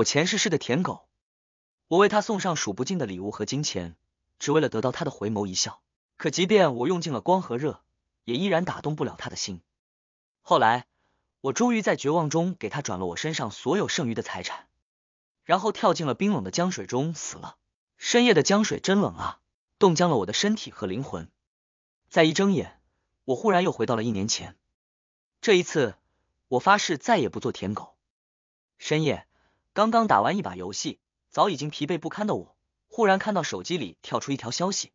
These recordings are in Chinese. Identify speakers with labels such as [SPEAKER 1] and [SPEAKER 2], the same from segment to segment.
[SPEAKER 1] 我前世是个舔狗，我为他送上数不尽的礼物和金钱，只为了得到他的回眸一笑。可即便我用尽了光和热，也依然打动不了他的心。后来，我终于在绝望中给他转了我身上所有剩余的财产，然后跳进了冰冷的江水中死了。深夜的江水真冷啊，冻僵了我的身体和灵魂。再一睁眼，我忽然又回到了一年前。这一次，我发誓再也不做舔狗。深夜。刚刚打完一把游戏，早已经疲惫不堪的我，忽然看到手机里跳出一条消息：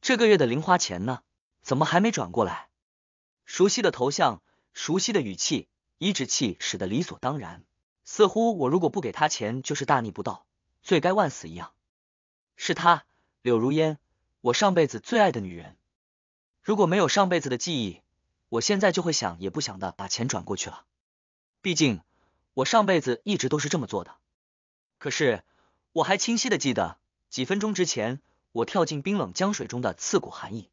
[SPEAKER 1] 这个月的零花钱呢？怎么还没转过来？熟悉的头像，熟悉的语气，颐指气使得理所当然，似乎我如果不给他钱，就是大逆不道，罪该万死一样。是他，柳如烟，我上辈子最爱的女人。如果没有上辈子的记忆，我现在就会想也不想的把钱转过去了，毕竟。我上辈子一直都是这么做的，可是我还清晰的记得几分钟之前我跳进冰冷江水中的刺骨寒意，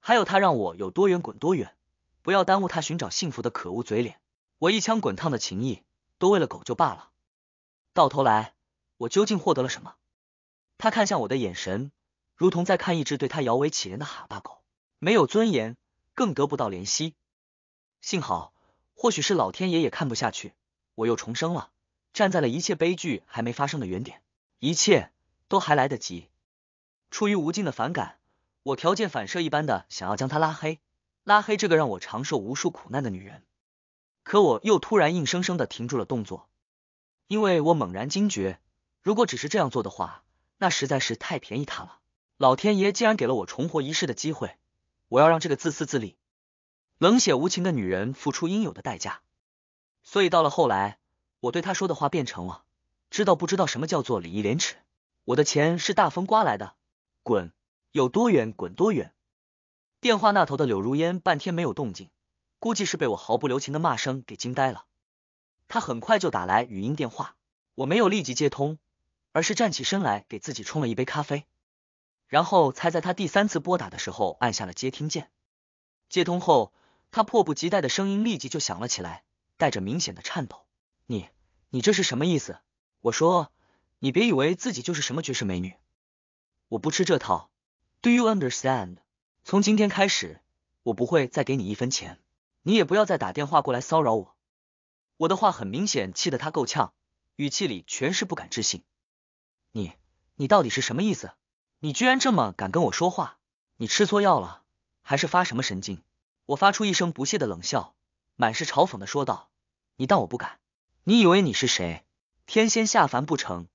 [SPEAKER 1] 还有他让我有多远滚多远，不要耽误他寻找幸福的可恶嘴脸。我一腔滚烫的情谊都为了狗就罢了，到头来我究竟获得了什么？他看向我的眼神，如同在看一只对他摇尾乞怜的哈巴狗，没有尊严，更得不到怜惜。幸好，或许是老天爷也看不下去。我又重生了，站在了一切悲剧还没发生的原点，一切都还来得及。出于无尽的反感，我条件反射一般的想要将她拉黑，拉黑这个让我长受无数苦难的女人。可我又突然硬生生的停住了动作，因为我猛然惊觉，如果只是这样做的话，那实在是太便宜她了。老天爷既然给了我重活一世的机会，我要让这个自私自利、冷血无情的女人付出应有的代价。所以到了后来，我对他说的话变成了：“知道不知道什么叫做礼义廉耻？我的钱是大风刮来的，滚，有多远滚多远。”电话那头的柳如烟半天没有动静，估计是被我毫不留情的骂声给惊呆了。他很快就打来语音电话，我没有立即接通，而是站起身来给自己冲了一杯咖啡，然后才在他第三次拨打的时候按下了接听键。接通后，他迫不及待的声音立即就响了起来。带着明显的颤抖，你，你这是什么意思？我说，你别以为自己就是什么绝世美女，我不吃这套。Do you understand？从今天开始，我不会再给你一分钱，你也不要再打电话过来骚扰我。我的话很明显，气得他够呛，语气里全是不敢置信。你，你到底是什么意思？你居然这么敢跟我说话？你吃错药了，还是发什么神经？我发出一声不屑的冷笑。满是嘲讽的说道：“你当我不敢？你以为你是谁？天仙下凡不成？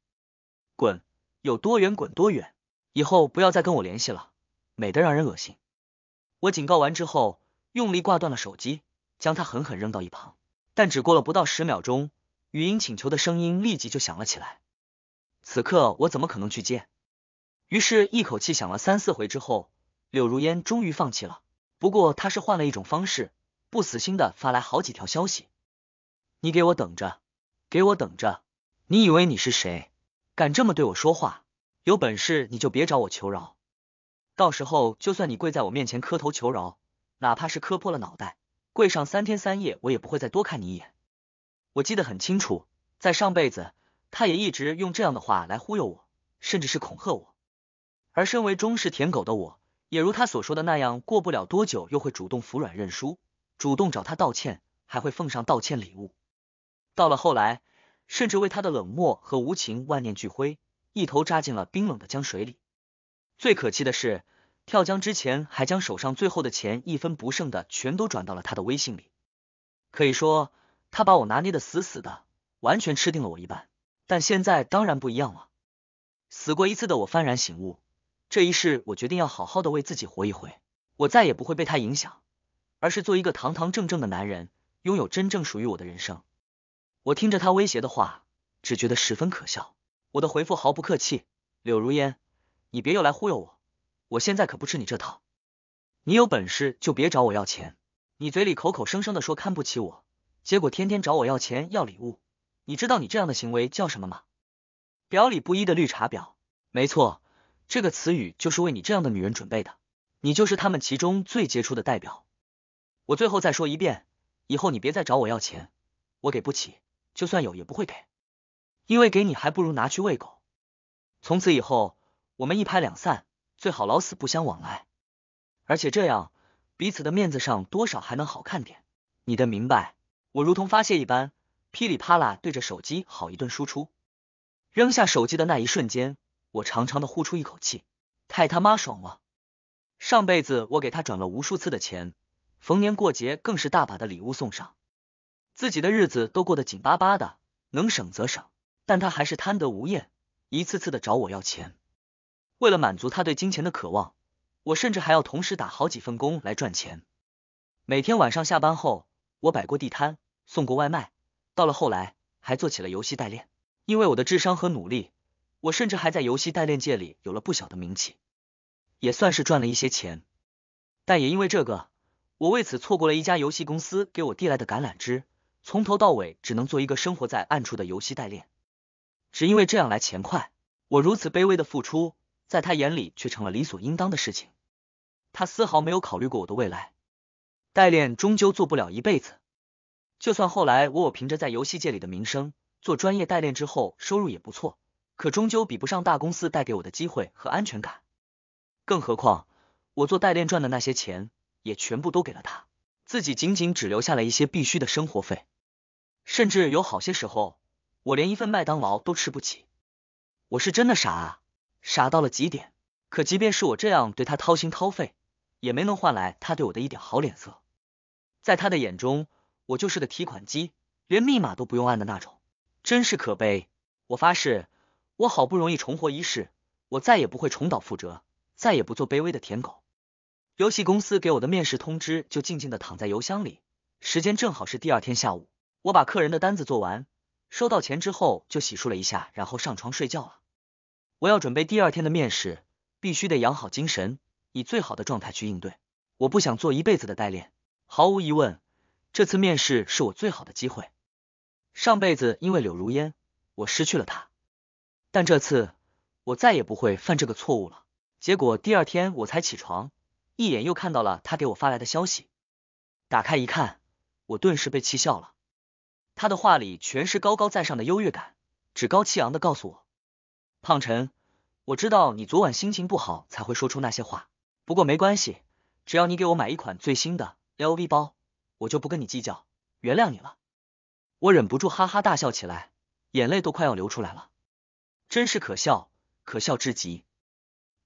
[SPEAKER 1] 滚，有多远滚多远！以后不要再跟我联系了，美得让人恶心。”我警告完之后，用力挂断了手机，将他狠狠扔到一旁。但只过了不到十秒钟，语音请求的声音立即就响了起来。此刻我怎么可能去接？于是，一口气想了三四回之后，柳如烟终于放弃了。不过，她是换了一种方式。不死心的发来好几条消息，你给我等着，给我等着！你以为你是谁？敢这么对我说话？有本事你就别找我求饶！到时候就算你跪在我面前磕头求饶，哪怕是磕破了脑袋，跪上三天三夜，我也不会再多看你一眼。我记得很清楚，在上辈子，他也一直用这样的话来忽悠我，甚至是恐吓我。而身为中式舔狗的我，也如他所说的那样，过不了多久又会主动服软认输。主动找他道歉，还会奉上道歉礼物。到了后来，甚至为他的冷漠和无情万念俱灰，一头扎进了冰冷的江水里。最可气的是，跳江之前还将手上最后的钱一分不剩的全都转到了他的微信里。可以说，他把我拿捏的死死的，完全吃定了我一半。但现在当然不一样了。死过一次的我幡然醒悟，这一世我决定要好好的为自己活一回。我再也不会被他影响。而是做一个堂堂正正的男人，拥有真正属于我的人生。我听着他威胁的话，只觉得十分可笑。我的回复毫不客气：“柳如烟，你别又来忽悠我，我现在可不吃你这套。你有本事就别找我要钱，你嘴里口口声声的说看不起我，结果天天找我要钱要礼物。你知道你这样的行为叫什么吗？表里不一的绿茶婊。没错，这个词语就是为你这样的女人准备的，你就是他们其中最杰出的代表。”我最后再说一遍，以后你别再找我要钱，我给不起，就算有也不会给，因为给你还不如拿去喂狗。从此以后，我们一拍两散，最好老死不相往来，而且这样彼此的面子上多少还能好看点。你的明白？我如同发泄一般，噼里啪啦对着手机好一顿输出，扔下手机的那一瞬间，我长长的呼出一口气，太他妈爽了！上辈子我给他转了无数次的钱。逢年过节更是大把的礼物送上，自己的日子都过得紧巴巴的，能省则省，但他还是贪得无厌，一次次的找我要钱。为了满足他对金钱的渴望，我甚至还要同时打好几份工来赚钱。每天晚上下班后，我摆过地摊，送过外卖，到了后来还做起了游戏代练。因为我的智商和努力，我甚至还在游戏代练界里有了不小的名气，也算是赚了一些钱。但也因为这个。我为此错过了一家游戏公司给我递来的橄榄枝，从头到尾只能做一个生活在暗处的游戏代练，只因为这样来钱快。我如此卑微的付出，在他眼里却成了理所应当的事情。他丝毫没有考虑过我的未来，代练终究做不了一辈子。就算后来我我凭着在游戏界里的名声做专业代练之后，收入也不错，可终究比不上大公司带给我的机会和安全感。更何况，我做代练赚的那些钱。也全部都给了他，自己仅仅只留下了一些必须的生活费，甚至有好些时候，我连一份麦当劳都吃不起。我是真的傻啊，傻到了极点。可即便是我这样对他掏心掏肺，也没能换来他对我的一点好脸色。在他的眼中，我就是个提款机，连密码都不用按的那种，真是可悲。我发誓，我好不容易重活一世，我再也不会重蹈覆辙，再也不做卑微的舔狗。游戏公司给我的面试通知就静静的躺在邮箱里，时间正好是第二天下午。我把客人的单子做完，收到钱之后就洗漱了一下，然后上床睡觉了。我要准备第二天的面试，必须得养好精神，以最好的状态去应对。我不想做一辈子的代练，毫无疑问，这次面试是我最好的机会。上辈子因为柳如烟，我失去了他，但这次我再也不会犯这个错误了。结果第二天我才起床。一眼又看到了他给我发来的消息，打开一看，我顿时被气笑了。他的话里全是高高在上的优越感，趾高气昂的告诉我：“胖晨，我知道你昨晚心情不好才会说出那些话，不过没关系，只要你给我买一款最新的 LV 包，我就不跟你计较，原谅你了。”我忍不住哈哈大笑起来，眼泪都快要流出来了，真是可笑，可笑至极。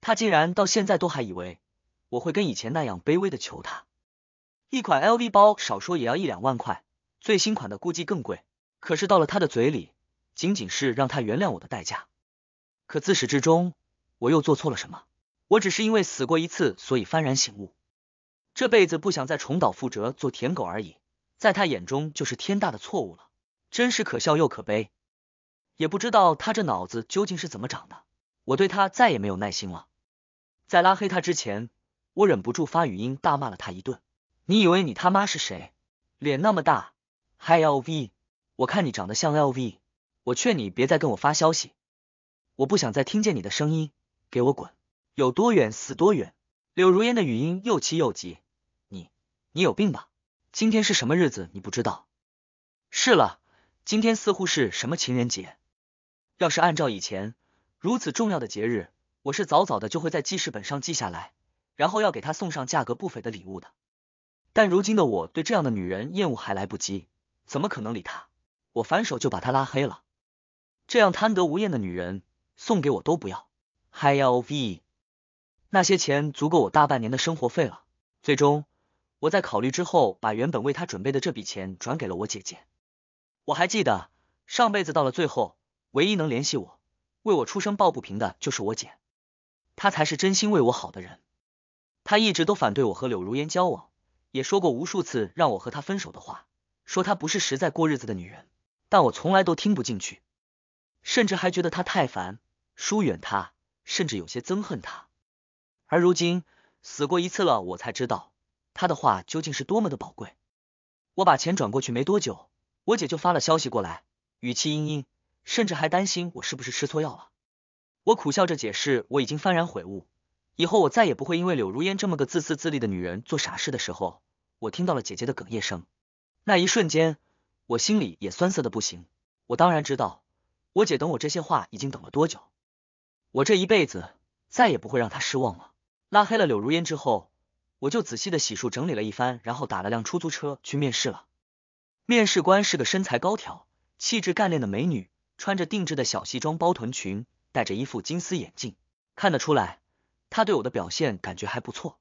[SPEAKER 1] 他竟然到现在都还以为。我会跟以前那样卑微的求他，一款 LV 包少说也要一两万块，最新款的估计更贵。可是到了他的嘴里，仅仅是让他原谅我的代价。可自始至终，我又做错了什么？我只是因为死过一次，所以幡然醒悟，这辈子不想再重蹈覆辙，做舔狗而已。在他眼中就是天大的错误了，真是可笑又可悲。也不知道他这脑子究竟是怎么长的。我对他再也没有耐心了，在拉黑他之前。我忍不住发语音大骂了他一顿。你以为你他妈是谁？脸那么大还 LV，我看你长得像 LV，我劝你别再跟我发消息，我不想再听见你的声音，给我滚，有多远死多远！柳如烟的语音又气又急。你，你有病吧？今天是什么日子你不知道？是了，今天似乎是什么情人节。要是按照以前，如此重要的节日，我是早早的就会在记事本上记下来。然后要给她送上价格不菲的礼物的，但如今的我对这样的女人厌恶还来不及，怎么可能理她？我反手就把她拉黑了。这样贪得无厌的女人送给我都不要。Hi LV，那些钱足够我大半年的生活费了。最终我在考虑之后，把原本为她准备的这笔钱转给了我姐姐。我还记得上辈子到了最后，唯一能联系我、为我出声抱不平的就是我姐，她才是真心为我好的人。他一直都反对我和柳如烟交往，也说过无数次让我和他分手的话，说他不是实在过日子的女人。但我从来都听不进去，甚至还觉得他太烦，疏远他，甚至有些憎恨他。而如今死过一次了，我才知道他的话究竟是多么的宝贵。我把钱转过去没多久，我姐就发了消息过来，语气阴阴，甚至还担心我是不是吃错药了。我苦笑着解释，我已经幡然悔悟。以后我再也不会因为柳如烟这么个自私自利的女人做傻事的时候，我听到了姐姐的哽咽声，那一瞬间我心里也酸涩的不行。我当然知道，我姐等我这些话已经等了多久。我这一辈子再也不会让她失望了。拉黑了柳如烟之后，我就仔细的洗漱整理了一番，然后打了辆出租车去面试了。面试官是个身材高挑、气质干练的美女，穿着定制的小西装包臀裙，戴着一副金丝眼镜，看得出来。他对我的表现感觉还不错，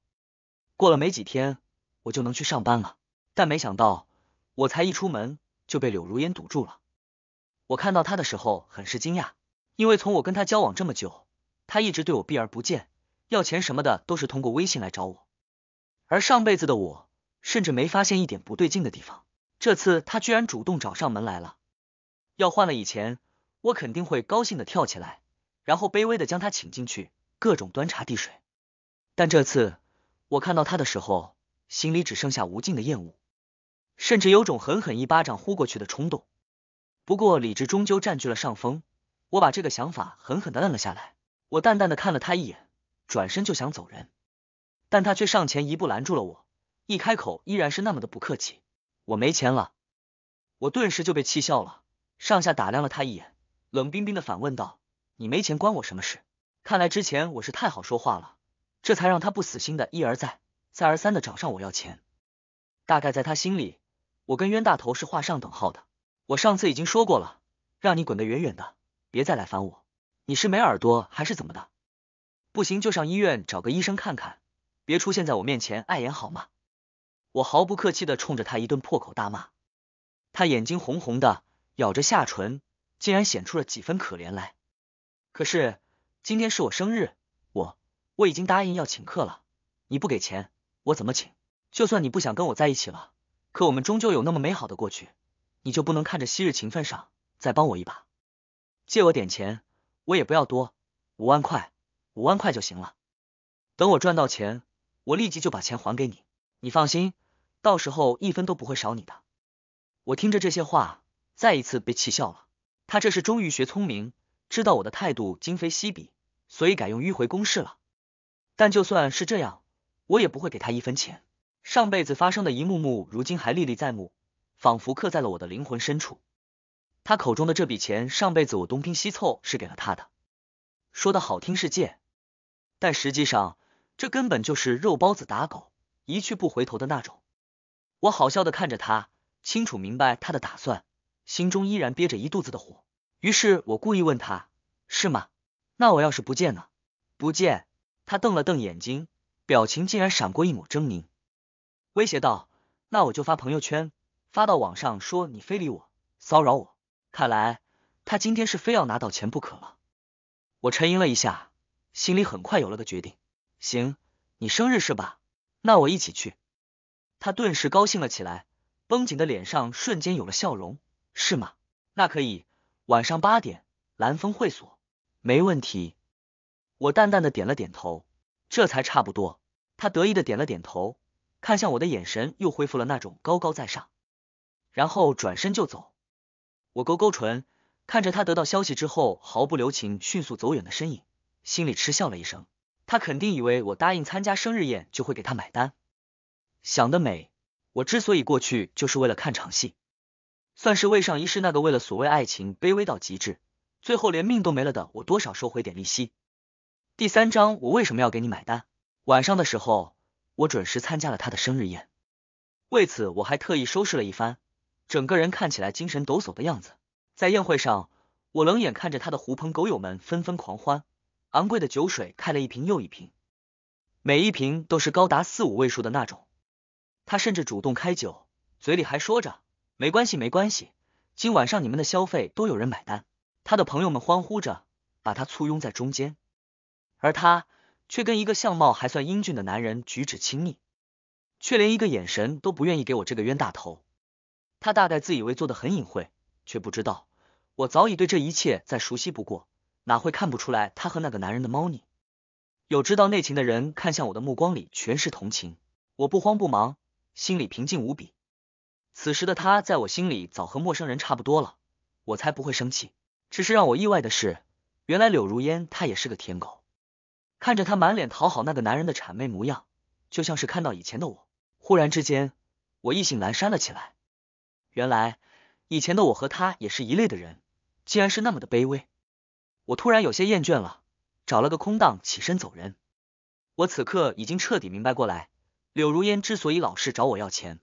[SPEAKER 1] 过了没几天，我就能去上班了。但没想到，我才一出门就被柳如烟堵住了。我看到他的时候，很是惊讶，因为从我跟他交往这么久，他一直对我避而不见，要钱什么的都是通过微信来找我。而上辈子的我，甚至没发现一点不对劲的地方。这次他居然主动找上门来了，要换了以前，我肯定会高兴的跳起来，然后卑微的将他请进去。各种端茶递水，但这次我看到他的时候，心里只剩下无尽的厌恶，甚至有种狠狠一巴掌呼过去的冲动。不过理智终究占据了上风，我把这个想法狠狠的摁了下来。我淡淡的看了他一眼，转身就想走人，但他却上前一步拦住了我，一开口依然是那么的不客气：“我没钱了。”我顿时就被气笑了，上下打量了他一眼，冷冰冰的反问道：“你没钱关我什么事？”看来之前我是太好说话了，这才让他不死心的一而再、再而三的找上我要钱。大概在他心里，我跟冤大头是画上等号的。我上次已经说过了，让你滚得远远的，别再来烦我。你是没耳朵还是怎么的？不行就上医院找个医生看看，别出现在我面前碍眼好吗？我毫不客气的冲着他一顿破口大骂。他眼睛红红的，咬着下唇，竟然显出了几分可怜来。可是。今天是我生日，我我已经答应要请客了。你不给钱，我怎么请？就算你不想跟我在一起了，可我们终究有那么美好的过去，你就不能看着昔日情分上再帮我一把？借我点钱，我也不要多，五万块，五万块就行了。等我赚到钱，我立即就把钱还给你。你放心，到时候一分都不会少你的。我听着这些话，再一次被气笑了。他这是终于学聪明，知道我的态度今非昔比。所以改用迂回公式了，但就算是这样，我也不会给他一分钱。上辈子发生的一幕幕，如今还历历在目，仿佛刻在了我的灵魂深处。他口中的这笔钱，上辈子我东拼西凑是给了他的，说的好听是借，但实际上这根本就是肉包子打狗，一去不回头的那种。我好笑的看着他，清楚明白他的打算，心中依然憋着一肚子的火。于是我故意问他：“是吗？”那我要是不见呢？不见！他瞪了瞪眼睛，表情竟然闪过一抹狰狞，威胁道：“那我就发朋友圈，发到网上说你非礼我，骚扰我。”看来他今天是非要拿到钱不可了。我沉吟了一下，心里很快有了个决定。行，你生日是吧？那我一起去。他顿时高兴了起来，绷紧的脸上瞬间有了笑容。是吗？那可以，晚上八点，蓝峰会所。没问题，我淡淡的点了点头，这才差不多。他得意的点了点头，看向我的眼神又恢复了那种高高在上，然后转身就走。我勾勾唇，看着他得到消息之后毫不留情迅速走远的身影，心里嗤笑了一声。他肯定以为我答应参加生日宴就会给他买单，想得美。我之所以过去就是为了看场戏，算是为上一世那个为了所谓爱情卑微到极致。最后连命都没了的，我多少收回点利息。第三章，我为什么要给你买单？晚上的时候，我准时参加了他的生日宴，为此我还特意收拾了一番，整个人看起来精神抖擞的样子。在宴会上，我冷眼看着他的狐朋狗友们纷纷狂欢，昂贵的酒水开了一瓶又一瓶，每一瓶都是高达四五位数的那种。他甚至主动开酒，嘴里还说着没关系没关系，今晚上你们的消费都有人买单。他的朋友们欢呼着，把他簇拥在中间，而他却跟一个相貌还算英俊的男人举止亲密，却连一个眼神都不愿意给我这个冤大头。他大概自以为做的很隐晦，却不知道我早已对这一切再熟悉不过，哪会看不出来他和那个男人的猫腻？有知道内情的人看向我的目光里全是同情，我不慌不忙，心里平静无比。此时的他在我心里早和陌生人差不多了，我才不会生气。只是让我意外的是，原来柳如烟她也是个舔狗。看着她满脸讨好那个男人的谄媚模样，就像是看到以前的我。忽然之间，我意兴阑珊了起来。原来以前的我和她也是一类的人，竟然是那么的卑微。我突然有些厌倦了，找了个空档起身走人。我此刻已经彻底明白过来，柳如烟之所以老是找我要钱，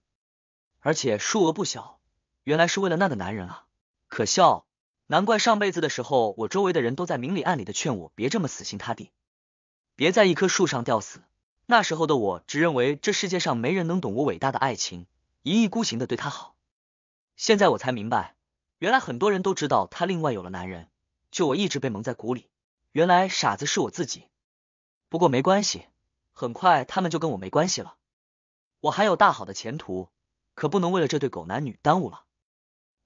[SPEAKER 1] 而且数额不小，原来是为了那个男人啊！可笑。难怪上辈子的时候，我周围的人都在明里暗里的劝我别这么死心塌地，别在一棵树上吊死。那时候的我只认为这世界上没人能懂我伟大的爱情，一意孤行的对他好。现在我才明白，原来很多人都知道他另外有了男人，就我一直被蒙在鼓里。原来傻子是我自己。不过没关系，很快他们就跟我没关系了。我还有大好的前途，可不能为了这对狗男女耽误了。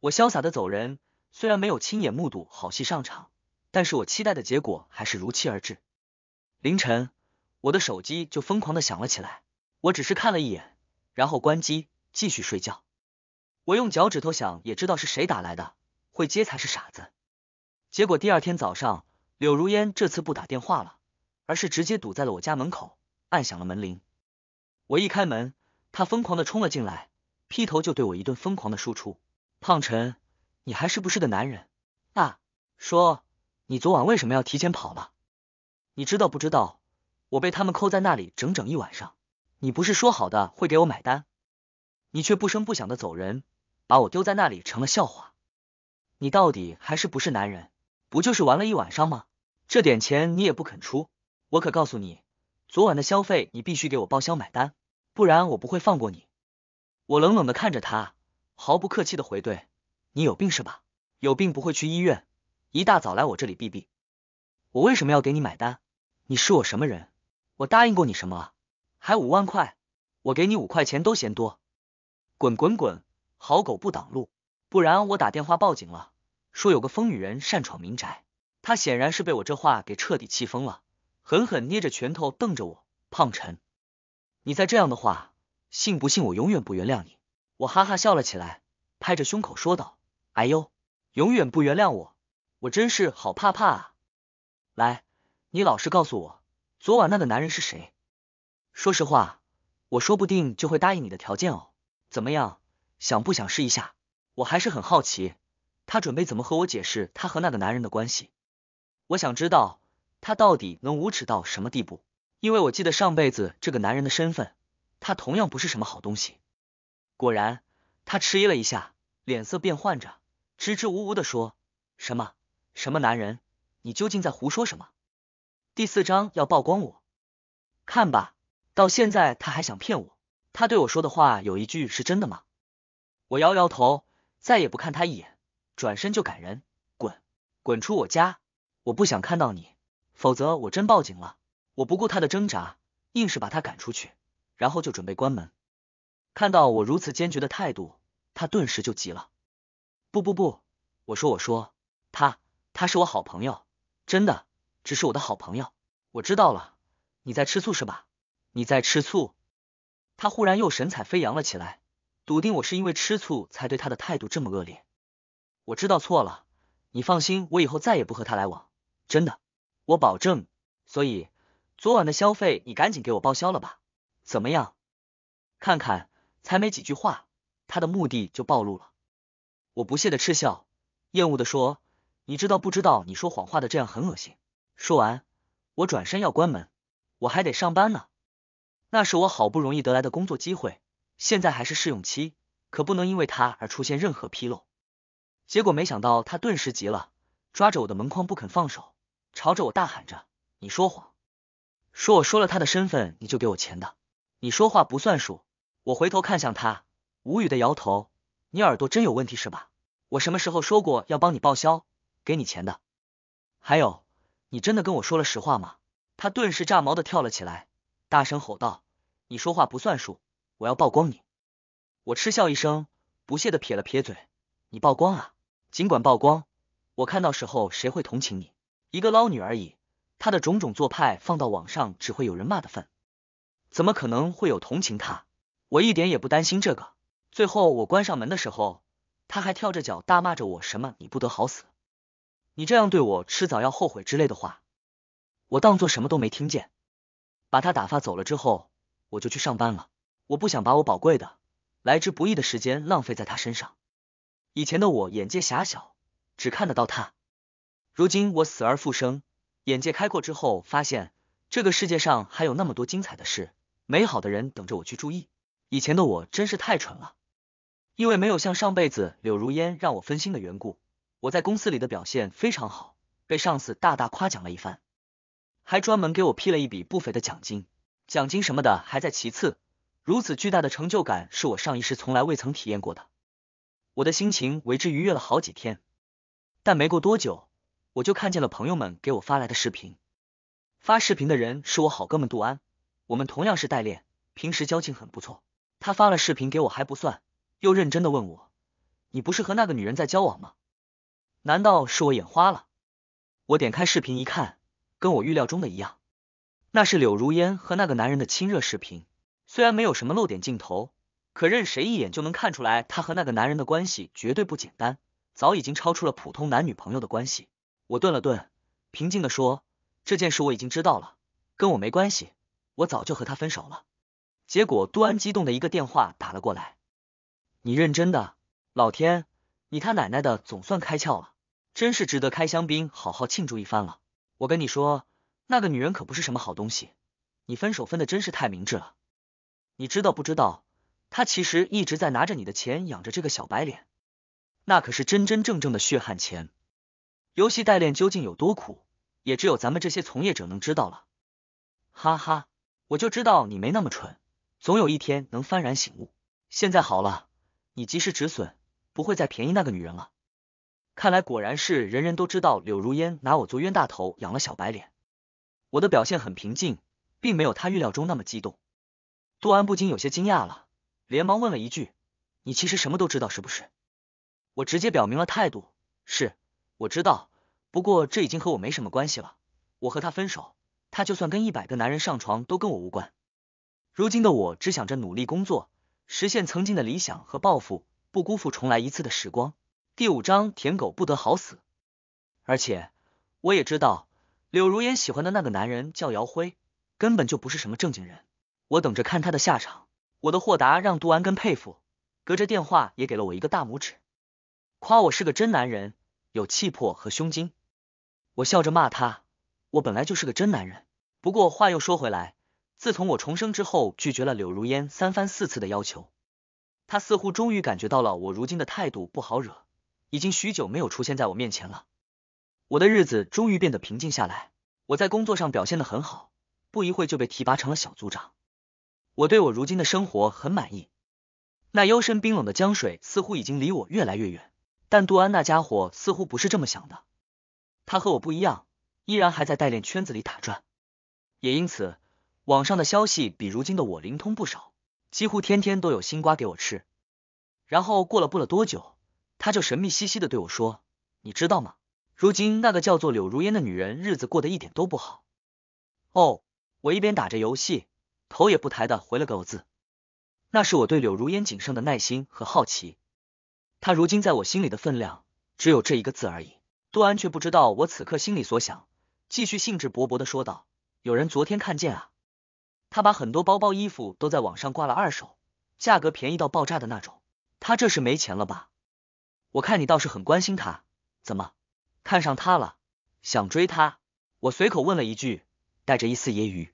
[SPEAKER 1] 我潇洒的走人。虽然没有亲眼目睹好戏上场，但是我期待的结果还是如期而至。凌晨，我的手机就疯狂的响了起来，我只是看了一眼，然后关机继续睡觉。我用脚趾头想也知道是谁打来的，会接才是傻子。结果第二天早上，柳如烟这次不打电话了，而是直接堵在了我家门口，按响了门铃。我一开门，她疯狂的冲了进来，劈头就对我一顿疯狂的输出，胖晨。你还是不是个男人？啊？说你昨晚为什么要提前跑了？你知道不知道我被他们扣在那里整整一晚上？你不是说好的会给我买单，你却不声不响的走人，把我丢在那里成了笑话。你到底还是不是男人？不就是玩了一晚上吗？这点钱你也不肯出，我可告诉你，昨晚的消费你必须给我报销买单，不然我不会放过你。我冷冷的看着他，毫不客气的回对。你有病是吧？有病不会去医院，一大早来我这里避避。我为什么要给你买单？你是我什么人？我答应过你什么还五万块，我给你五块钱都嫌多。滚滚滚，好狗不挡路，不然我打电话报警了，说有个疯女人擅闯民宅。她显然是被我这话给彻底气疯了，狠狠捏着拳头瞪着我。胖陈，你再这样的话，信不信我永远不原谅你？我哈哈笑了起来，拍着胸口说道。哎呦，永远不原谅我，我真是好怕怕啊！来，你老实告诉我，昨晚那个男人是谁？说实话，我说不定就会答应你的条件哦。怎么样，想不想试一下？我还是很好奇，他准备怎么和我解释他和那个男人的关系？我想知道他到底能无耻到什么地步？因为我记得上辈子这个男人的身份，他同样不是什么好东西。果然，他迟疑了一下，脸色变换着。支支吾吾的说：“什么什么男人？你究竟在胡说什么？”第四章要曝光我，看吧，到现在他还想骗我。他对我说的话有一句是真的吗？我摇摇头，再也不看他一眼，转身就赶人，滚，滚出我家！我不想看到你，否则我真报警了。我不顾他的挣扎，硬是把他赶出去，然后就准备关门。看到我如此坚决的态度，他顿时就急了。不不不，我说我说，他他是我好朋友，真的，只是我的好朋友。我知道了，你在吃醋是吧？你在吃醋。他忽然又神采飞扬了起来，笃定我是因为吃醋才对他的态度这么恶劣。我知道错了，你放心，我以后再也不和他来往，真的，我保证。所以昨晚的消费，你赶紧给我报销了吧？怎么样？看看，才没几句话，他的目的就暴露了。我不屑的嗤笑，厌恶的说：“你知道不知道，你说谎话的这样很恶心。”说完，我转身要关门，我还得上班呢，那是我好不容易得来的工作机会，现在还是试用期，可不能因为他而出现任何纰漏。结果没想到他顿时急了，抓着我的门框不肯放手，朝着我大喊着：“你说谎，说我说了他的身份你就给我钱的，你说话不算数！”我回头看向他，无语的摇头。你耳朵真有问题是吧？我什么时候说过要帮你报销，给你钱的？还有，你真的跟我说了实话吗？他顿时炸毛的跳了起来，大声吼道：“你说话不算数，我要曝光你！”我嗤笑一声，不屑的撇了撇嘴：“你曝光啊？尽管曝光，我看到时候谁会同情你？一个捞女而已，她的种种做派放到网上只会有人骂的份，怎么可能会有同情她？我一点也不担心这个。”最后我关上门的时候，他还跳着脚大骂着我什么“你不得好死，你这样对我迟早要后悔”之类的话。我当做什么都没听见，把他打发走了之后，我就去上班了。我不想把我宝贵的、来之不易的时间浪费在他身上。以前的我眼界狭小，只看得到他。如今我死而复生，眼界开阔之后，发现这个世界上还有那么多精彩的事、美好的人等着我去注意。以前的我真是太蠢了。因为没有像上辈子柳如烟让我分心的缘故，我在公司里的表现非常好，被上司大大夸奖了一番，还专门给我批了一笔不菲的奖金。奖金什么的还在其次，如此巨大的成就感是我上一世从来未曾体验过的，我的心情为之愉悦了好几天。但没过多久，我就看见了朋友们给我发来的视频。发视频的人是我好哥们杜安，我们同样是代练，平时交情很不错。他发了视频给我还不算。又认真的问我：“你不是和那个女人在交往吗？难道是我眼花了？”我点开视频一看，跟我预料中的一样，那是柳如烟和那个男人的亲热视频。虽然没有什么露点镜头，可任谁一眼就能看出来，她和那个男人的关系绝对不简单，早已经超出了普通男女朋友的关系。我顿了顿，平静的说：“这件事我已经知道了，跟我没关系，我早就和他分手了。”结果杜安激动的一个电话打了过来。你认真的，老天，你他奶奶的总算开窍了，真是值得开香槟好好庆祝一番了。我跟你说，那个女人可不是什么好东西，你分手分的真是太明智了。你知道不知道，她其实一直在拿着你的钱养着这个小白脸，那可是真真正正的血汗钱。游戏代练究竟有多苦，也只有咱们这些从业者能知道了。哈哈，我就知道你没那么蠢，总有一天能幡然醒悟。现在好了。你及时止损，不会再便宜那个女人了。看来果然是人人都知道柳如烟拿我做冤大头养了小白脸。我的表现很平静，并没有他预料中那么激动。杜安不禁有些惊讶了，连忙问了一句：“你其实什么都知道是不是？”我直接表明了态度：“是我知道，不过这已经和我没什么关系了。我和他分手，他就算跟一百个男人上床都跟我无关。如今的我只想着努力工作。”实现曾经的理想和抱负，不辜负重来一次的时光。第五章，舔狗不得好死。而且我也知道，柳如烟喜欢的那个男人叫姚辉，根本就不是什么正经人。我等着看他的下场。我的豁达让杜安根佩服，隔着电话也给了我一个大拇指，夸我是个真男人，有气魄和胸襟。我笑着骂他：“我本来就是个真男人。”不过话又说回来。自从我重生之后，拒绝了柳如烟三番四次的要求，他似乎终于感觉到了我如今的态度不好惹，已经许久没有出现在我面前了。我的日子终于变得平静下来，我在工作上表现的很好，不一会就被提拔成了小组长。我对我如今的生活很满意。那幽深冰冷的江水似乎已经离我越来越远，但杜安那家伙似乎不是这么想的，他和我不一样，依然还在代练圈子里打转，也因此。网上的消息，比如今的我灵通不少，几乎天天都有新瓜给我吃。然后过了不了多久，他就神秘兮兮的对我说：“你知道吗？如今那个叫做柳如烟的女人，日子过得一点都不好。”哦，我一边打着游戏，头也不抬的回了个字，那是我对柳如烟仅剩的耐心和好奇。她如今在我心里的分量，只有这一个字而已。杜安却不知道我此刻心里所想，继续兴致勃勃的说道：“有人昨天看见啊。”他把很多包包、衣服都在网上挂了二手，价格便宜到爆炸的那种。他这是没钱了吧？我看你倒是很关心他，怎么看上他了？想追他？我随口问了一句，带着一丝揶揄。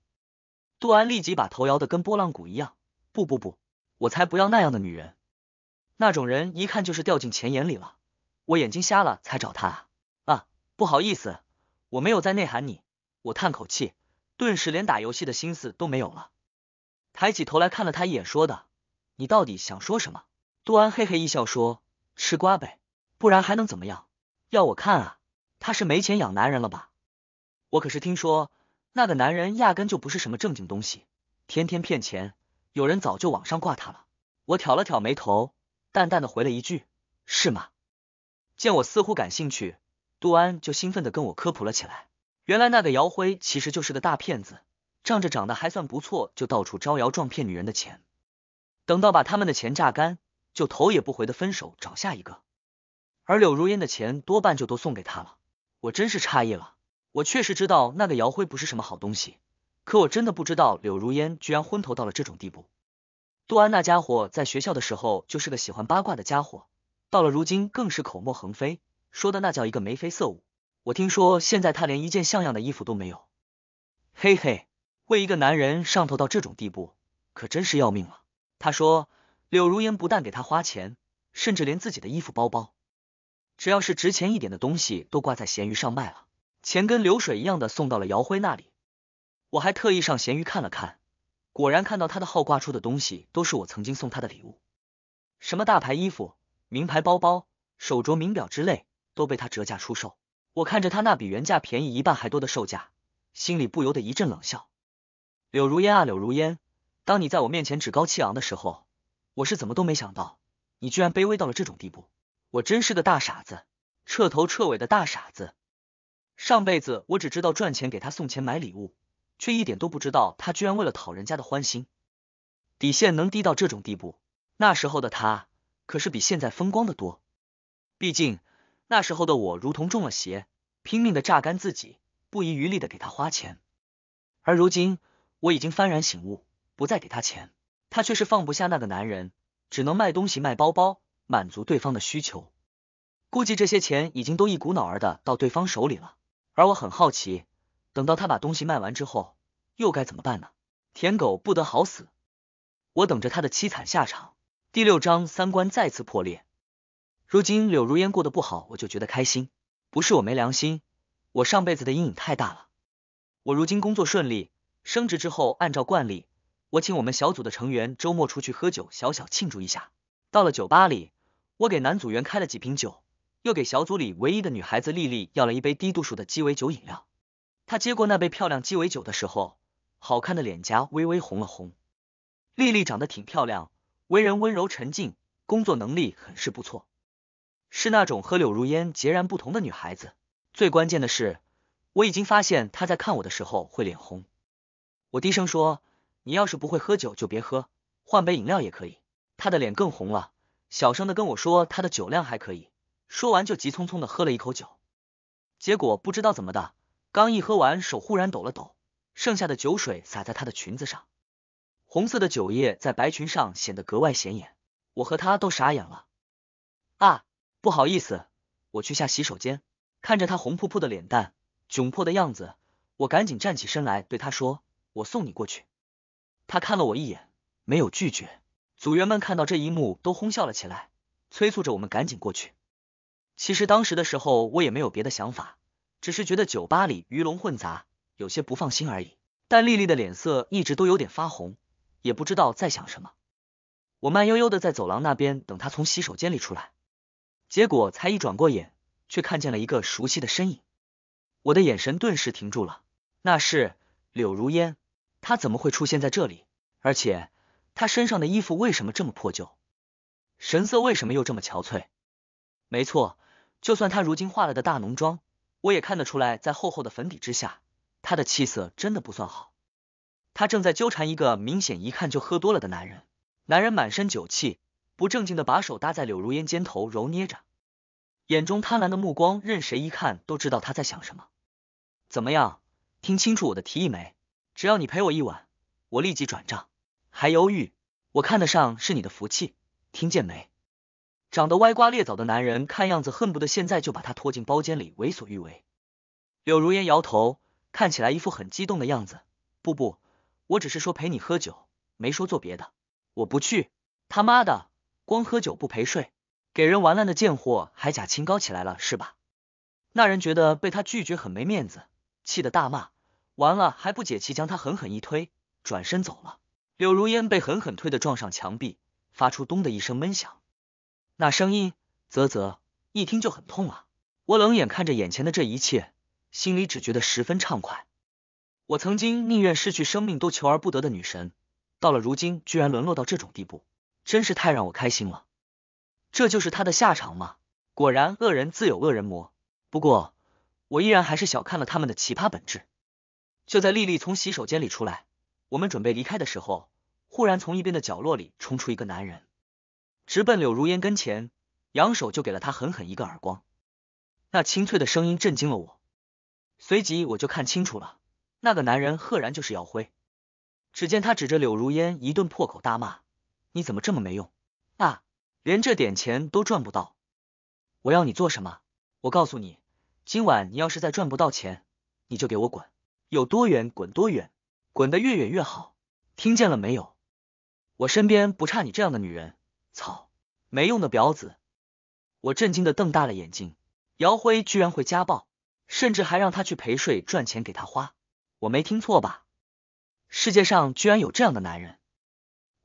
[SPEAKER 1] 杜安立即把头摇得跟拨浪鼓一样。不不不，我才不要那样的女人，那种人一看就是掉进钱眼里了。我眼睛瞎了才找他啊！啊，不好意思，我没有在内涵你。我叹口气。顿时连打游戏的心思都没有了，抬起头来看了他一眼，说的，你到底想说什么？杜安嘿嘿一笑，说吃瓜呗，不然还能怎么样？要我看啊，他是没钱养男人了吧？我可是听说那个男人压根就不是什么正经东西，天天骗钱，有人早就网上挂他了。我挑了挑眉头，淡淡的回了一句，是吗？见我似乎感兴趣，杜安就兴奋的跟我科普了起来。原来那个姚辉其实就是个大骗子，仗着长得还算不错，就到处招摇撞骗女人的钱。等到把他们的钱榨干，就头也不回的分手找下一个。而柳如烟的钱多半就都送给他了，我真是诧异了。我确实知道那个姚辉不是什么好东西，可我真的不知道柳如烟居然昏头到了这种地步。杜安那家伙在学校的时候就是个喜欢八卦的家伙，到了如今更是口沫横飞，说的那叫一个眉飞色舞。我听说现在他连一件像样的衣服都没有，嘿嘿，为一个男人上头到这种地步，可真是要命了。他说，柳如烟不但给他花钱，甚至连自己的衣服、包包，只要是值钱一点的东西，都挂在闲鱼上卖了，钱跟流水一样的送到了姚辉那里。我还特意上闲鱼看了看，果然看到他的号挂出的东西都是我曾经送他的礼物，什么大牌衣服、名牌包包、手镯、名表之类，都被他折价出售。我看着他那比原价便宜一半还多的售价，心里不由得一阵冷笑。柳如烟啊，柳如烟，当你在我面前趾高气昂的时候，我是怎么都没想到，你居然卑微到了这种地步。我真是个大傻子，彻头彻尾的大傻子。上辈子我只知道赚钱给他送钱买礼物，却一点都不知道他居然为了讨人家的欢心，底线能低到这种地步。那时候的他可是比现在风光的多，毕竟。那时候的我如同中了邪，拼命的榨干自己，不遗余力的给他花钱。而如今我已经幡然醒悟，不再给他钱，他却是放不下那个男人，只能卖东西卖包包，满足对方的需求。估计这些钱已经都一股脑儿的到对方手里了。而我很好奇，等到他把东西卖完之后，又该怎么办呢？舔狗不得好死，我等着他的凄惨下场。第六章，三观再次破裂。如今柳如烟过得不好，我就觉得开心。不是我没良心，我上辈子的阴影太大了。我如今工作顺利，升职之后，按照惯例，我请我们小组的成员周末出去喝酒，小小庆祝一下。到了酒吧里，我给男组员开了几瓶酒，又给小组里唯一的女孩子丽丽要了一杯低度数的鸡尾酒饮料。她接过那杯漂亮鸡尾酒的时候，好看的脸颊微微红了红。丽丽长得挺漂亮，为人温柔沉静，工作能力很是不错。是那种和柳如烟截然不同的女孩子。最关键的是，我已经发现她在看我的时候会脸红。我低声说：“你要是不会喝酒，就别喝，换杯饮料也可以。”她的脸更红了，小声的跟我说：“她的酒量还可以。”说完就急匆匆的喝了一口酒，结果不知道怎么的，刚一喝完，手忽然抖了抖，剩下的酒水洒在她的裙子上，红色的酒液在白裙上显得格外显眼。我和她都傻眼了啊！不好意思，我去下洗手间。看着她红扑扑的脸蛋，窘迫的样子，我赶紧站起身来对她说：“我送你过去。”她看了我一眼，没有拒绝。组员们看到这一幕都哄笑了起来，催促着我们赶紧过去。其实当时的时候我也没有别的想法，只是觉得酒吧里鱼龙混杂，有些不放心而已。但丽丽的脸色一直都有点发红，也不知道在想什么。我慢悠悠的在走廊那边等她从洗手间里出来。结果才一转过眼，却看见了一个熟悉的身影，我的眼神顿时停住了。那是柳如烟，她怎么会出现在这里？而且她身上的衣服为什么这么破旧？神色为什么又这么憔悴？没错，就算她如今化了的大浓妆，我也看得出来，在厚厚的粉底之下，她的气色真的不算好。她正在纠缠一个明显一看就喝多了的男人，男人满身酒气。不正经的，把手搭在柳如烟肩头揉捏着，眼中贪婪的目光，任谁一看都知道他在想什么。怎么样，听清楚我的提议没？只要你陪我一晚，我立即转账。还犹豫？我看得上是你的福气，听见没？长得歪瓜裂枣的男人，看样子恨不得现在就把他拖进包间里为所欲为。柳如烟摇头，看起来一副很激动的样子。不不，我只是说陪你喝酒，没说做别的。我不去，他妈的！光喝酒不陪睡，给人玩烂的贱货，还假清高起来了是吧？那人觉得被他拒绝很没面子，气得大骂，完了还不解气，将他狠狠一推，转身走了。柳如烟被狠狠推的撞上墙壁，发出咚的一声闷响，那声音，啧啧，一听就很痛啊！我冷眼看着眼前的这一切，心里只觉得十分畅快。我曾经宁愿失去生命都求而不得的女神，到了如今居然沦落到这种地步。真是太让我开心了，这就是他的下场吗？果然恶人自有恶人磨。不过我依然还是小看了他们的奇葩本质。就在丽丽从洗手间里出来，我们准备离开的时候，忽然从一边的角落里冲出一个男人，直奔柳如烟跟前，扬手就给了他狠狠一个耳光。那清脆的声音震惊了我，随即我就看清楚了，那个男人赫然就是姚辉。只见他指着柳如烟一顿破口大骂。你怎么这么没用，啊？连这点钱都赚不到？我要你做什么？我告诉你，今晚你要是再赚不到钱，你就给我滚，有多远滚多远，滚得越远越好，听见了没有？我身边不差你这样的女人，操，没用的婊子！我震惊的瞪大了眼睛，姚辉居然会家暴，甚至还让他去陪睡赚钱给他花，我没听错吧？世界上居然有这样的男人！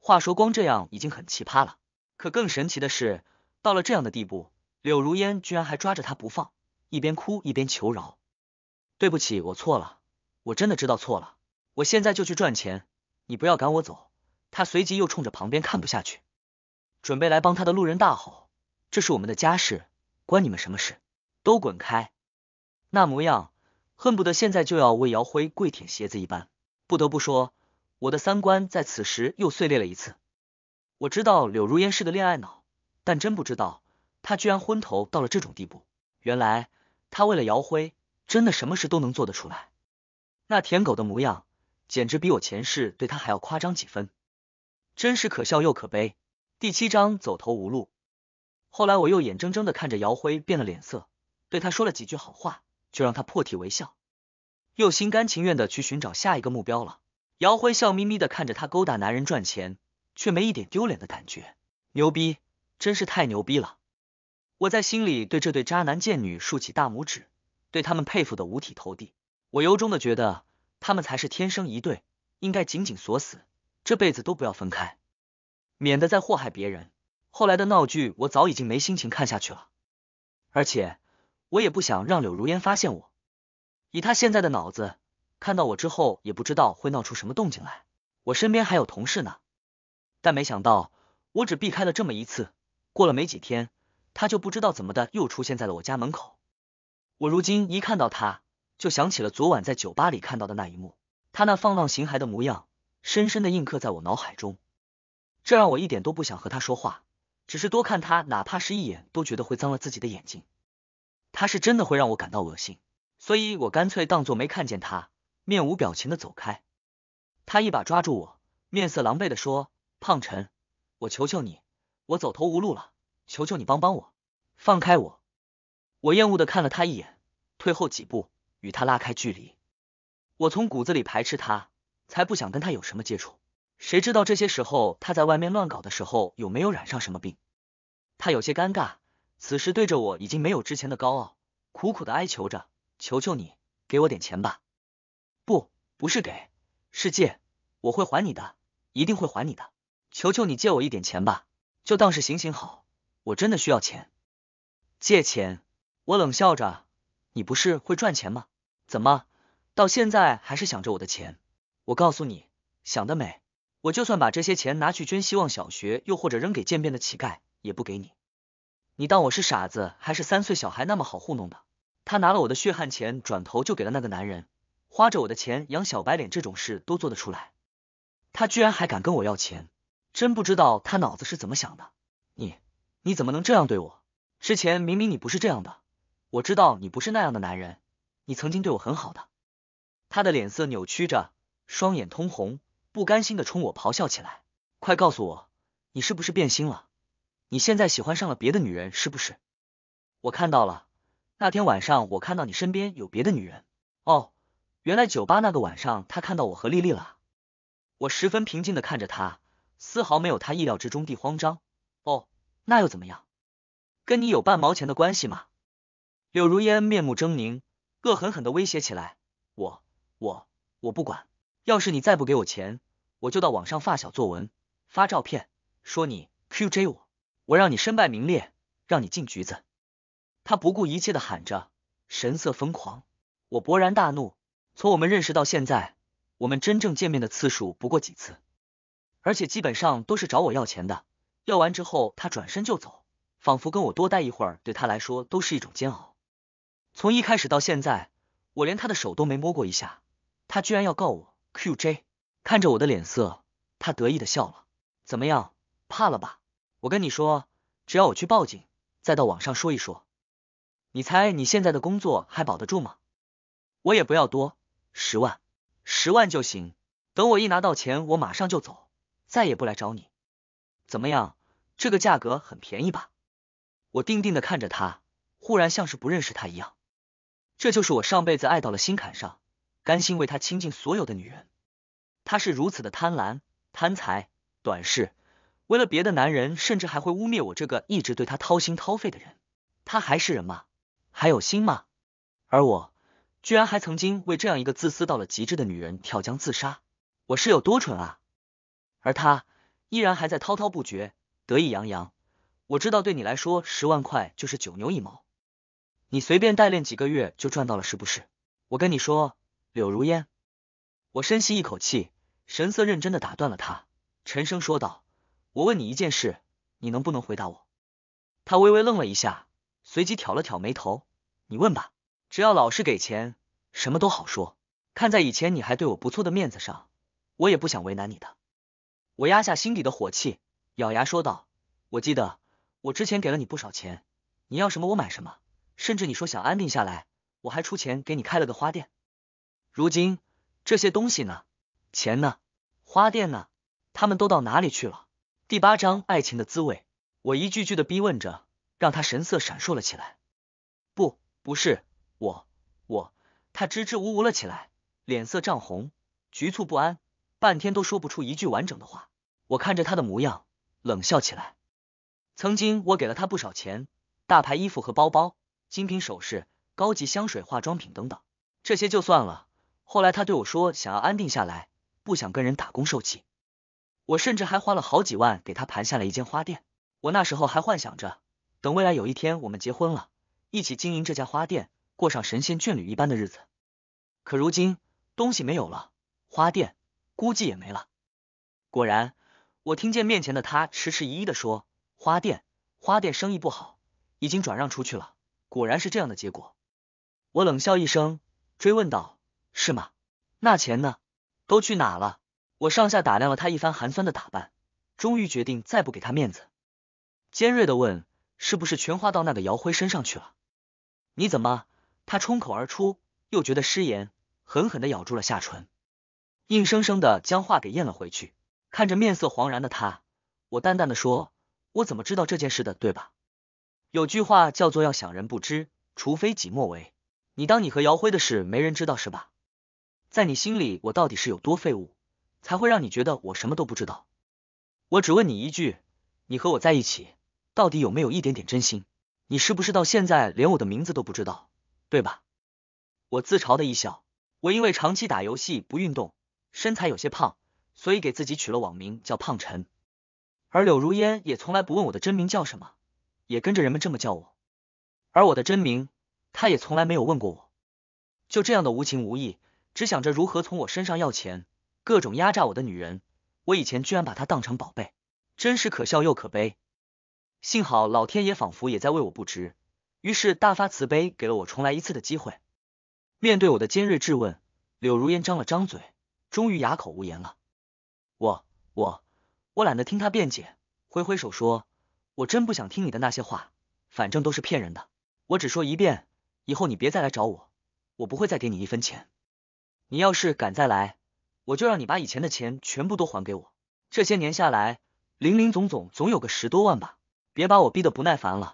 [SPEAKER 1] 话说光这样已经很奇葩了，可更神奇的是，到了这样的地步，柳如烟居然还抓着他不放，一边哭一边求饶：“对不起，我错了，我真的知道错了，我现在就去赚钱，你不要赶我走。”他随即又冲着旁边看不下去，准备来帮他的路人大吼：“这是我们的家事，关你们什么事？都滚开！”那模样，恨不得现在就要为姚辉跪舔鞋子一般。不得不说。我的三观在此时又碎裂了一次。我知道柳如烟是个恋爱脑，但真不知道她居然昏头到了这种地步。原来她为了姚辉，真的什么事都能做得出来。那舔狗的模样，简直比我前世对她还要夸张几分，真是可笑又可悲。第七章走投无路。后来我又眼睁睁的看着姚辉变了脸色，对他说了几句好话，就让他破涕为笑，又心甘情愿的去寻找下一个目标了。姚辉笑眯眯的看着他勾搭男人赚钱，却没一点丢脸的感觉，牛逼，真是太牛逼了！我在心里对这对渣男贱女竖起大拇指，对他们佩服的五体投地。我由衷的觉得他们才是天生一对，应该紧紧锁死，这辈子都不要分开，免得再祸害别人。后来的闹剧我早已经没心情看下去了，而且我也不想让柳如烟发现我，以他现在的脑子。看到我之后，也不知道会闹出什么动静来。我身边还有同事呢，但没想到我只避开了这么一次。过了没几天，他就不知道怎么的又出现在了我家门口。我如今一看到他，就想起了昨晚在酒吧里看到的那一幕，他那放浪形骸的模样，深深的印刻在我脑海中。这让我一点都不想和他说话，只是多看他哪怕是一眼都觉得会脏了自己的眼睛。他是真的会让我感到恶心，所以我干脆当做没看见他。面无表情的走开，他一把抓住我，面色狼狈的说：“胖晨，我求求你，我走投无路了，求求你帮帮我，放开我！”我厌恶的看了他一眼，退后几步，与他拉开距离。我从骨子里排斥他，才不想跟他有什么接触。谁知道这些时候他在外面乱搞的时候有没有染上什么病？他有些尴尬，此时对着我已经没有之前的高傲，苦苦的哀求着：“求求你，给我点钱吧。”不，不是给，是借，我会还你的，一定会还你的。求求你借我一点钱吧，就当是行行好，我真的需要钱。借钱？我冷笑着，你不是会赚钱吗？怎么到现在还是想着我的钱？我告诉你，想得美！我就算把这些钱拿去捐希望小学，又或者扔给渐变的乞丐，也不给你。你当我是傻子，还是三岁小孩那么好糊弄的？他拿了我的血汗钱，转头就给了那个男人。花着我的钱养小白脸这种事都做得出来，他居然还敢跟我要钱，真不知道他脑子是怎么想的！你你怎么能这样对我？之前明明你不是这样的，我知道你不是那样的男人，你曾经对我很好的。他的脸色扭曲着，双眼通红，不甘心的冲我咆哮起来：“快告诉我，你是不是变心了？你现在喜欢上了别的女人是不是？”我看到了，那天晚上我看到你身边有别的女人。哦。原来酒吧那个晚上，他看到我和丽丽了。我十分平静的看着他，丝毫没有他意料之中的慌张。哦，那又怎么样？跟你有半毛钱的关系吗？柳如烟面目狰狞，恶狠狠的威胁起来：“我我我不管！要是你再不给我钱，我就到网上发小作文，发照片，说你 QJ 我，我让你身败名裂，让你进局子！”他不顾一切的喊着，神色疯狂。我勃然大怒。从我们认识到现在，我们真正见面的次数不过几次，而且基本上都是找我要钱的。要完之后，他转身就走，仿佛跟我多待一会儿对他来说都是一种煎熬。从一开始到现在，我连他的手都没摸过一下，他居然要告我。QJ 看着我的脸色，他得意的笑了。怎么样，怕了吧？我跟你说，只要我去报警，再到网上说一说，你猜你现在的工作还保得住吗？我也不要多。十万，十万就行。等我一拿到钱，我马上就走，再也不来找你。怎么样？这个价格很便宜吧？我定定的看着他，忽然像是不认识他一样。这就是我上辈子爱到了心坎上，甘心为他倾尽所有的女人。她是如此的贪婪、贪财、短视，为了别的男人，甚至还会污蔑我这个一直对她掏心掏肺的人。她还是人吗？还有心吗？而我。居然还曾经为这样一个自私到了极致的女人跳江自杀，我是有多蠢啊！而他依然还在滔滔不绝，得意洋洋。我知道对你来说十万块就是九牛一毛，你随便代练几个月就赚到了，是不是？我跟你说，柳如烟。我深吸一口气，神色认真的打断了他，沉声说道：“我问你一件事，你能不能回答我？”他微微愣了一下，随即挑了挑眉头：“你问吧。”只要老师给钱，什么都好说。看在以前你还对我不错的面子上，我也不想为难你的。我压下心底的火气，咬牙说道：“我记得我之前给了你不少钱，你要什么我买什么，甚至你说想安定下来，我还出钱给你开了个花店。如今这些东西呢？钱呢？花店呢？他们都到哪里去了？”第八章《爱情的滋味》，我一句句的逼问着，让他神色闪烁了起来。不，不是。我我他支支吾吾了起来，脸色涨红，局促不安，半天都说不出一句完整的话。我看着他的模样，冷笑起来。曾经我给了他不少钱，大牌衣服和包包，精品首饰，高级香水、化妆品等等。这些就算了。后来他对我说，想要安定下来，不想跟人打工受气。我甚至还花了好几万给他盘下了一间花店。我那时候还幻想着，等未来有一天我们结婚了，一起经营这家花店。过上神仙眷侣一般的日子，可如今东西没有了，花店估计也没了。果然，我听见面前的他迟迟疑疑的说：“花店，花店生意不好，已经转让出去了。”果然，是这样的结果。我冷笑一声，追问道：“是吗？那钱呢？都去哪了？”我上下打量了他一番寒酸的打扮，终于决定再不给他面子，尖锐的问：“是不是全花到那个姚辉身上去了？你怎么？”他冲口而出，又觉得失言，狠狠的咬住了下唇，硬生生的将话给咽了回去。看着面色惶然的他，我淡淡的说：“我怎么知道这件事的？对吧？有句话叫做要想人不知，除非己莫为。你当你和姚辉的事没人知道是吧？在你心里，我到底是有多废物，才会让你觉得我什么都不知道？我只问你一句，你和我在一起，到底有没有一点点真心？你是不是到现在连我的名字都不知道？”对吧？我自嘲的一笑，我因为长期打游戏不运动，身材有些胖，所以给自己取了网名叫胖陈。而柳如烟也从来不问我的真名叫什么，也跟着人们这么叫我。而我的真名，她也从来没有问过我。就这样的无情无义，只想着如何从我身上要钱，各种压榨我的女人，我以前居然把她当成宝贝，真是可笑又可悲。幸好老天爷仿佛也在为我不值。于是大发慈悲，给了我重来一次的机会。面对我的尖锐质问，柳如烟张了张嘴，终于哑口无言了。我我我懒得听他辩解，挥挥手说：“我真不想听你的那些话，反正都是骗人的。我只说一遍，以后你别再来找我，我不会再给你一分钱。你要是敢再来，我就让你把以前的钱全部都还给我。这些年下来，零零总总总有个十多万吧，别把我逼得不耐烦了。”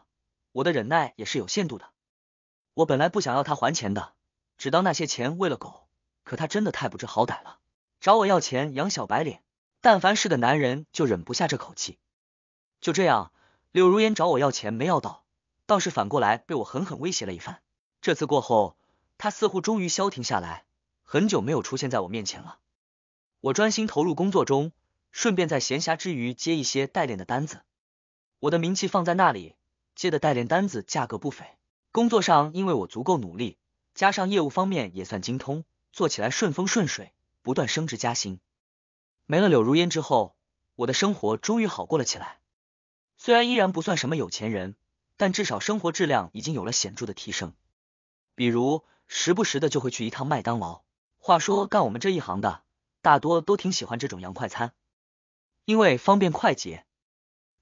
[SPEAKER 1] 我的忍耐也是有限度的，我本来不想要他还钱的，只当那些钱喂了狗。可他真的太不知好歹了，找我要钱养小白脸，但凡是个男人就忍不下这口气。就这样，柳如烟找我要钱没要到，倒是反过来被我狠狠威胁了一番。这次过后，他似乎终于消停下来，很久没有出现在我面前了。我专心投入工作中，顺便在闲暇之余接一些代练的单子。我的名气放在那里。接的代练单子价格不菲，工作上因为我足够努力，加上业务方面也算精通，做起来顺风顺水，不断升职加薪。没了柳如烟之后，我的生活终于好过了起来。虽然依然不算什么有钱人，但至少生活质量已经有了显著的提升。比如时不时的就会去一趟麦当劳。话说干我们这一行的，大多都挺喜欢这种洋快餐，因为方便快捷。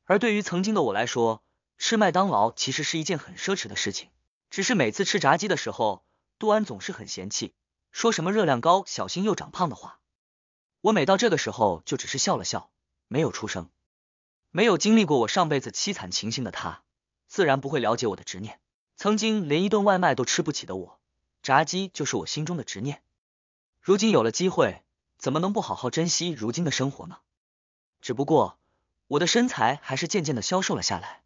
[SPEAKER 1] 而对于曾经的我来说，吃麦当劳其实是一件很奢侈的事情，只是每次吃炸鸡的时候，杜安总是很嫌弃，说什么热量高、小心又长胖的话。我每到这个时候，就只是笑了笑，没有出声。没有经历过我上辈子凄惨情形的他，自然不会了解我的执念。曾经连一顿外卖都吃不起的我，炸鸡就是我心中的执念。如今有了机会，怎么能不好好珍惜如今的生活呢？只不过我的身材还是渐渐的消瘦了下来。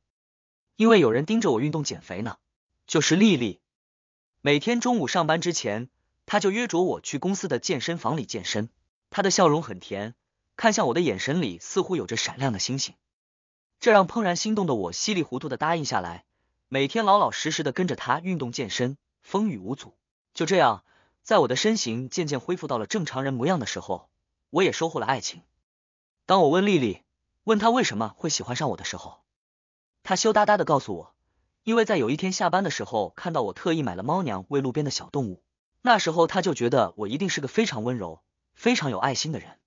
[SPEAKER 1] 因为有人盯着我运动减肥呢，就是丽丽。每天中午上班之前，她就约着我去公司的健身房里健身。她的笑容很甜，看向我的眼神里似乎有着闪亮的星星，这让怦然心动的我稀里糊涂的答应下来，每天老老实实的跟着她运动健身，风雨无阻。就这样，在我的身形渐渐恢复到了正常人模样的时候，我也收获了爱情。当我问丽丽，问她为什么会喜欢上我的时候，他羞答答的告诉我，因为在有一天下班的时候看到我特意买了猫粮喂路边的小动物，那时候他就觉得我一定是个非常温柔、非常有爱心的人。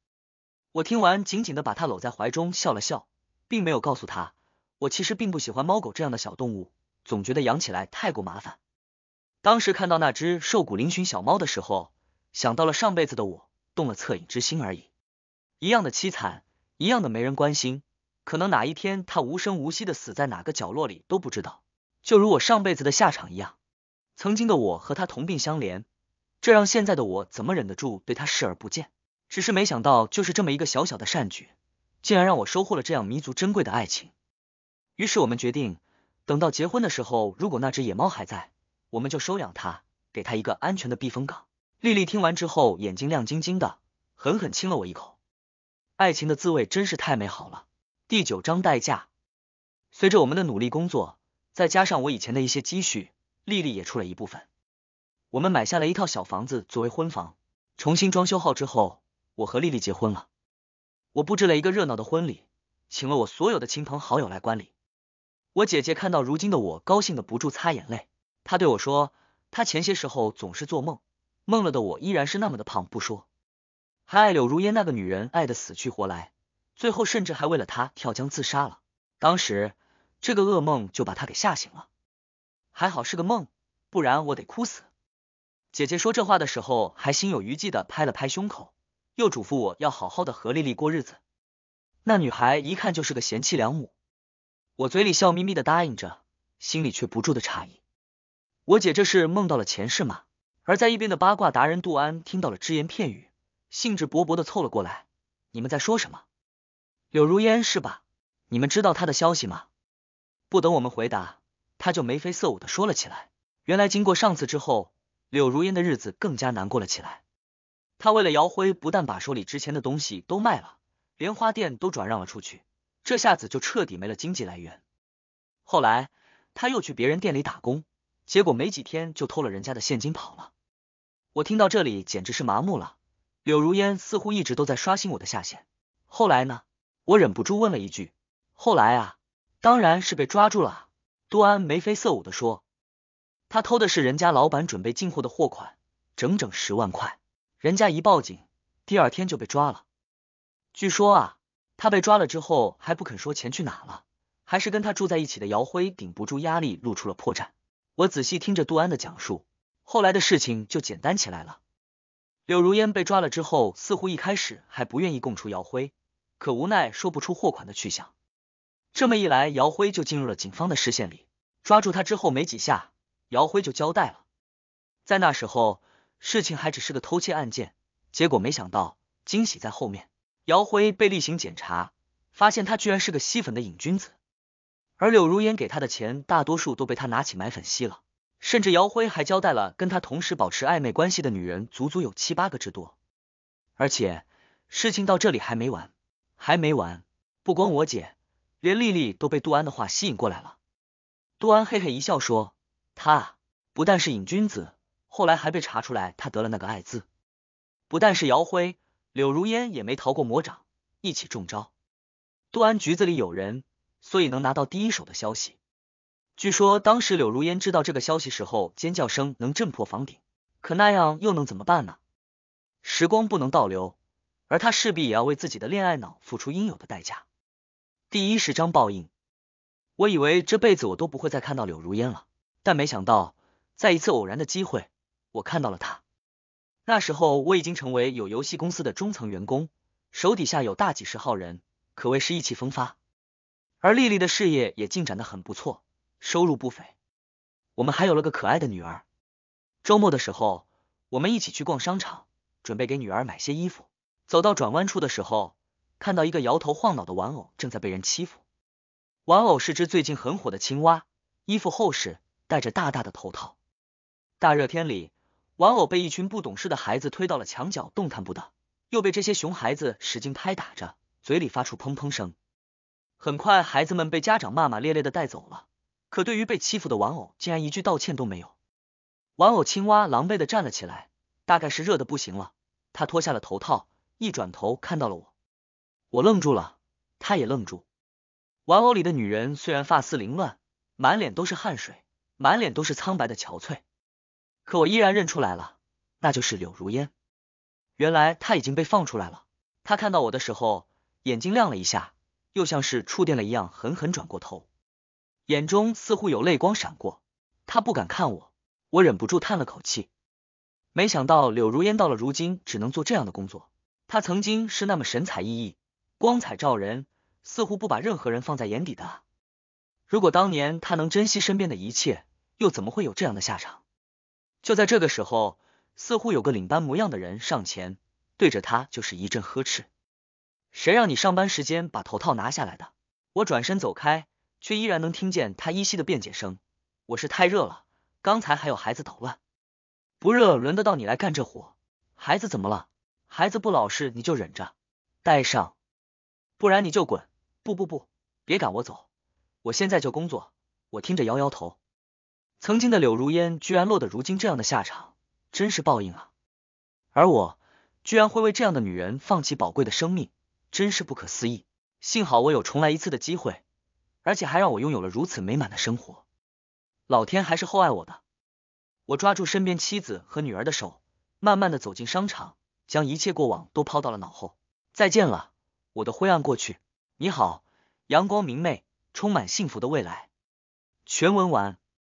[SPEAKER 1] 我听完，紧紧的把他搂在怀中，笑了笑，并没有告诉他，我其实并不喜欢猫狗这样的小动物，总觉得养起来太过麻烦。当时看到那只瘦骨嶙峋小猫的时候，想到了上辈子的我，动了恻隐之心而已，一样的凄惨，一样的没人关心。可能哪一天他无声无息的死在哪个角落里都不知道，就如我上辈子的下场一样。曾经的我和他同病相怜，这让现在的我怎么忍得住对他视而不见？只是没想到，就是这么一个小小的善举，竟然让我收获了这样弥足珍贵的爱情。于是我们决定，等到结婚的时候，如果那只野猫还在，我们就收养它，给它一个安全的避风港。丽丽听完之后，眼睛亮晶晶的，狠狠亲了我一口。爱情的滋味真是太美好了。第九章代价。随着我们的努力工作，再加上我以前的一些积蓄，丽丽也出了一部分。我们买下了一套小房子作为婚房，重新装修好之后，我和丽丽结婚了。我布置了一个热闹的婚礼，请了我所有的亲朋好友来观礼。我姐姐看到如今的我，高兴的不住擦眼泪。她对我说，她前些时候总是做梦，梦了的我依然是那么的胖不说，还爱柳如烟那个女人，爱的死去活来。最后甚至还为了他跳江自杀了。当时这个噩梦就把他给吓醒了，还好是个梦，不然我得哭死。姐姐说这话的时候还心有余悸的拍了拍胸口，又嘱咐我要好好的和丽丽过日子。那女孩一看就是个贤妻良母，我嘴里笑眯眯的答应着，心里却不住的诧异，我姐这是梦到了前世吗？而在一边的八卦达人杜安听到了只言片语，兴致勃勃的凑了过来：“你们在说什么？”柳如烟是吧？你们知道她的消息吗？不等我们回答，他就眉飞色舞的说了起来。原来经过上次之后，柳如烟的日子更加难过了起来。他为了姚辉，不但把手里值钱的东西都卖了，连花店都转让了出去，这下子就彻底没了经济来源。后来他又去别人店里打工，结果没几天就偷了人家的现金跑了。我听到这里简直是麻木了。柳如烟似乎一直都在刷新我的下限。后来呢？我忍不住问了一句：“后来啊，当然是被抓住了。”杜安眉飞色舞的说：“他偷的是人家老板准备进货的货款，整整十万块。人家一报警，第二天就被抓了。据说啊，他被抓了之后还不肯说钱去哪了，还是跟他住在一起的姚辉顶不住压力露出了破绽。”我仔细听着杜安的讲述，后来的事情就简单起来了。柳如烟被抓了之后，似乎一开始还不愿意供出姚辉。可无奈说不出货款的去向，这么一来，姚辉就进入了警方的视线里。抓住他之后没几下，姚辉就交代了。在那时候，事情还只是个偷窃案件，结果没想到惊喜在后面。姚辉被例行检查，发现他居然是个吸粉的瘾君子，而柳如烟给他的钱，大多数都被他拿起买粉吸了。甚至姚辉还交代了，跟他同时保持暧昧关系的女人，足足有七八个之多。而且事情到这里还没完。还没完，不光我姐，连丽丽都被杜安的话吸引过来了。杜安嘿嘿一笑说：“他不但是瘾君子，后来还被查出来他得了那个艾滋。不但是姚辉，柳如烟也没逃过魔掌，一起中招。杜安局子里有人，所以能拿到第一手的消息。据说当时柳如烟知道这个消息时候，尖叫声能震破房顶，可那样又能怎么办呢？时光不能倒流。”而他势必也要为自己的恋爱脑付出应有的代价。第一十章报应。我以为这辈子我都不会再看到柳如烟了，但没想到，在一次偶然的机会，我看到了她。那时候我已经成为有游戏公司的中层员工，手底下有大几十号人，可谓是意气风发。而丽丽的事业也进展的很不错，收入不菲。我们还有了个可爱的女儿。周末的时候，我们一起去逛商场，准备给女儿买些衣服。走到转弯处的时候，看到一个摇头晃脑的玩偶正在被人欺负。玩偶是只最近很火的青蛙，衣服厚实，戴着大大的头套。大热天里，玩偶被一群不懂事的孩子推到了墙角，动弹不得，又被这些熊孩子使劲拍打着，嘴里发出砰砰声。很快，孩子们被家长骂骂咧咧的带走了。可对于被欺负的玩偶，竟然一句道歉都没有。玩偶青蛙狼狈的站了起来，大概是热的不行了，他脱下了头套。一转头看到了我，我愣住了，他也愣住。玩偶里的女人虽然发丝凌乱，满脸都是汗水，满脸都是苍白的憔悴，可我依然认出来了，那就是柳如烟。原来她已经被放出来了。她看到我的时候，眼睛亮了一下，又像是触电了一样，狠狠转过头，眼中似乎有泪光闪过。她不敢看我，我忍不住叹了口气。没想到柳如烟到了如今，只能做这样的工作。他曾经是那么神采奕奕、光彩照人，似乎不把任何人放在眼底的。如果当年他能珍惜身边的一切，又怎么会有这样的下场？就在这个时候，似乎有个领班模样的人上前，对着他就是一阵呵斥：“谁让你上班时间把头套拿下来的？”我转身走开，却依然能听见他依稀的辩解声：“我是太热了，刚才还有孩子捣乱。不热，轮得到你来干这活？孩子怎么了？”孩子不老实，你就忍着，带上，不然你就滚！不不不，别赶我走，我现在就工作。我听着，摇摇头。曾经的柳如烟，居然落得如今这样的下场，真是报应啊！而我，居然会为这样的女人放弃宝贵的生命，真是不可思议。幸好我有重来一次的机会，而且还让我拥有了如此美满的生活，老天还是厚爱我的。我抓住身边妻子和女儿的手，慢慢的走进商场。将一切过往都抛到了脑后，再见了，我的灰暗过去。你好，阳光明媚，充满幸福的未来。全文完。